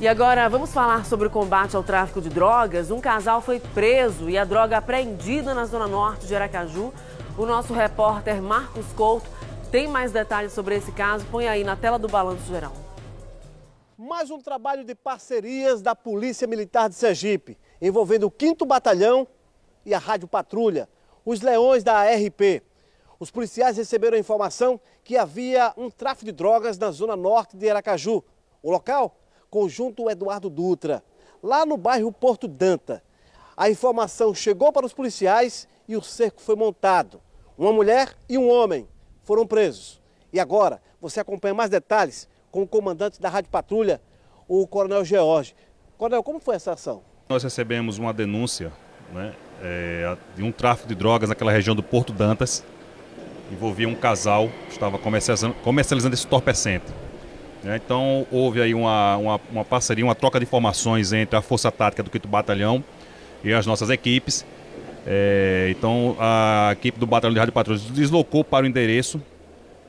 E agora vamos falar sobre o combate ao tráfico de drogas. Um casal foi preso e a droga apreendida na zona norte de Aracaju. O nosso repórter Marcos Couto tem mais detalhes sobre esse caso. Põe aí na tela do Balanço Geral. Mais um trabalho de parcerias da Polícia Militar de Sergipe, envolvendo o 5 Batalhão e a Rádio Patrulha, os leões da ARP. Os policiais receberam a informação que havia um tráfico de drogas na zona norte de Aracaju. O local Conjunto Eduardo Dutra, lá no bairro Porto Danta. A informação chegou para os policiais e o cerco foi montado. Uma mulher e um homem foram presos. E agora você acompanha mais detalhes com o comandante da Rádio Patrulha, o Coronel George. Coronel, como foi essa ação? Nós recebemos uma denúncia né, é, de um tráfico de drogas naquela região do Porto Dantas. Envolvia um casal que estava comercializando, comercializando esse torpecente. Né? Então houve aí uma, uma, uma, parceria, uma troca de informações entre a Força Tática do 5 Batalhão e as nossas equipes. É, então a equipe do Batalhão de Rádio Patrulha deslocou para o endereço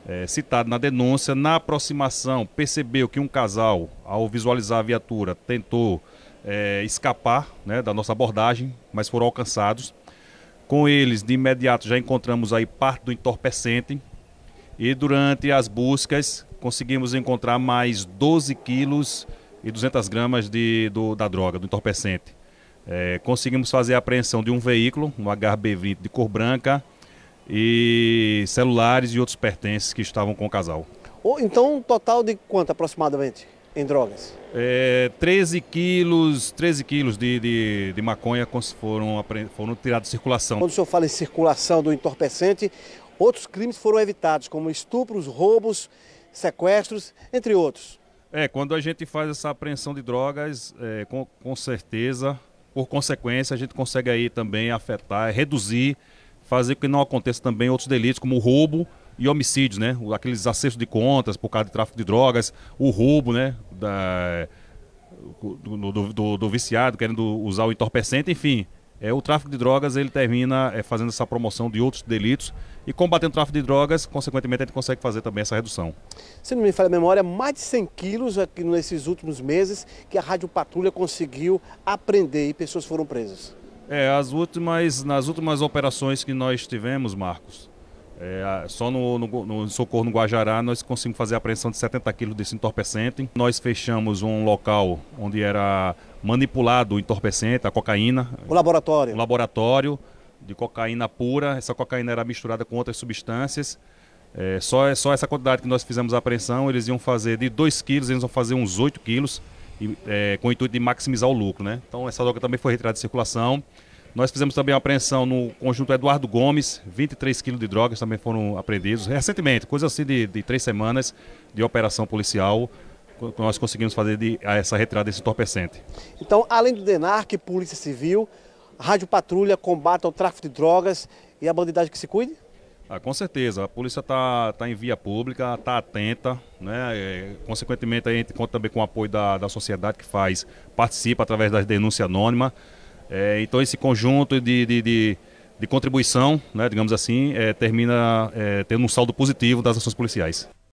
é, citado na denúncia. Na aproximação, percebeu que um casal, ao visualizar a viatura, tentou é, escapar né, da nossa abordagem, mas foram alcançados. Com eles, de imediato, já encontramos aí parte do entorpecente. E durante as buscas, conseguimos encontrar mais 12 quilos e 200 gramas de, do, da droga, do entorpecente. É, conseguimos fazer a apreensão de um veículo, um HB20 de cor branca, e celulares e outros pertences que estavam com o casal. então, um total de quanto aproximadamente em drogas? É, 13 quilos, 13 quilos de, de, de maconha foram, foram tirados de circulação. Quando o senhor fala em circulação do entorpecente, outros crimes foram evitados, como estupros, roubos sequestros, entre outros. É, quando a gente faz essa apreensão de drogas, é, com, com certeza, por consequência, a gente consegue aí também afetar, é, reduzir, fazer com que não aconteça também outros delitos, como roubo e homicídios, né? Aqueles acessos de contas por causa de tráfico de drogas, o roubo, né? Da, do, do, do, do viciado querendo usar o entorpecente, enfim. É, o tráfico de drogas ele termina é, fazendo essa promoção de outros delitos e combatendo o tráfico de drogas, consequentemente a gente consegue fazer também essa redução. Se não me falha a memória, mais de 100 quilos aqui nesses últimos meses que a Rádio Patrulha conseguiu apreender e pessoas foram presas. É, as últimas, nas últimas operações que nós tivemos, Marcos, é, só no, no, no, Socorro no Guajará nós conseguimos fazer a apreensão de 70 quilos desse entorpecente. Nós fechamos um local onde era manipulado o entorpecente, a cocaína. O laboratório. O laboratório de cocaína pura. Essa cocaína era misturada com outras substâncias. É, só, só essa quantidade que nós fizemos a apreensão, eles iam fazer de 2 quilos, eles iam fazer uns 8 quilos, e, é, com o intuito de maximizar o lucro. Né? Então essa droga também foi retirada de circulação. Nós fizemos também a apreensão no conjunto Eduardo Gomes, 23 quilos de drogas também foram apreendidos recentemente, coisa assim de, de três semanas de operação policial nós conseguimos fazer de, essa retirada desse entorpecente. Então, além do DENARC, Polícia Civil, Rádio Patrulha, combate ao tráfico de drogas e a bandidagem que se cuide? Ah, com certeza, a polícia está tá em via pública, está atenta, né? E, é, consequentemente a gente conta também com o apoio da, da sociedade que faz, participa através das denúncias anônimas. É, então esse conjunto de, de, de, de contribuição, né, digamos assim, é, termina é, tendo um saldo positivo das ações policiais.